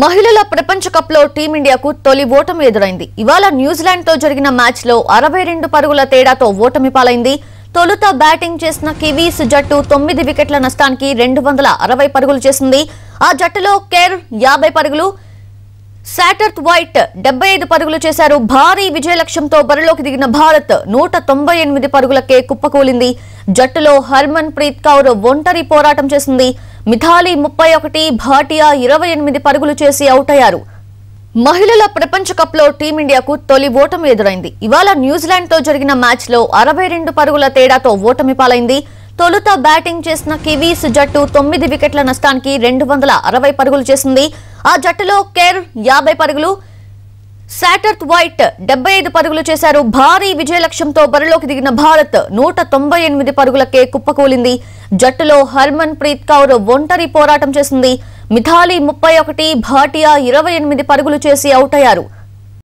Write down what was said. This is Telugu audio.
మహిళల ప్రపంచ కప్ లో టీమిండియాకు తొలి ఓటమి ఎదురైంది ఇవాళ న్యూజిలాండ్ తో జరిగిన మ్యాచ్ లో అరవై రెండు పరుగుల తేడాతో ఓటమి పాలైంది తొలుత బ్యాటింగ్ చేసిన కివీస్ జట్టు తొమ్మిది వికెట్ల నష్టానికి రెండు వందల అరవై పరుగులు చేసింది ఆ జట్టులో కేర్ యాభై పరుగులు శాటర్త్ వైట్ డెబ్బై ఐదు పరుగులు చేశారు భారీ విజయ లక్ష్యంతో బరిలోకి దిగిన భారత్ నూట తొంభై ఎనిమిది పరుగులకే కుప్పకూలింది జట్టులో హర్మన్ ప్రీత్ కౌర్ ఒంటరి పోరాటం చేసింది మిథాలి ముప్పై ఒకటి భాటియా ఇరవై ఎనిమిది పరుగులు చేసి అవుట్ అయ్యారు మహిళల ప్రపంచ కప్లో టీమిండియాకు తొలి ఓటమి ఎదురైంది ఇవాళ న్యూజిలాండ్తో జరిగిన మ్యాచ్లో అరవై రెండు పరుగుల తేడాతో ఓటమి పాలైంది తొలుత బ్యాటింగ్ చేసిన కివీస్ జట్టు తొమ్మిది వికెట్ల నష్టానికి రెండు వందల అరవై పరుగులు చేసింది ఆ జట్టులో కేర్ యాభై పరుగులు శాటర్త్ వైట్ డెబ్బై ఐదు పరుగులు చేశారు భారీ విజయ లక్ష్యంతో బరిలోకి దిగిన భారత్ నూట తొంభై ఎనిమిది పరుగులకే కుప్పకూలింది జట్టులో హర్మన్ ప్రీత్ కౌర్ ఒంటరి పోరాటం చేసింది మిథాలీ ముప్పై ఒకటి భాటియా ఇరవై ఎనిమిది పరుగులు చేసి అవుట్ అయ్యారు